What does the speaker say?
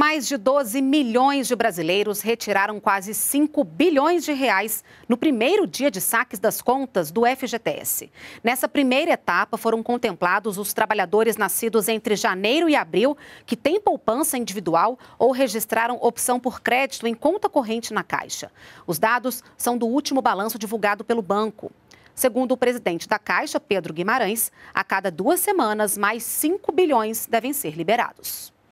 Mais de 12 milhões de brasileiros retiraram quase 5 bilhões de reais no primeiro dia de saques das contas do FGTS. Nessa primeira etapa foram contemplados os trabalhadores nascidos entre janeiro e abril que têm poupança individual ou registraram opção por crédito em conta corrente na Caixa. Os dados são do último balanço divulgado pelo banco. Segundo o presidente da Caixa, Pedro Guimarães, a cada duas semanas mais 5 bilhões devem ser liberados.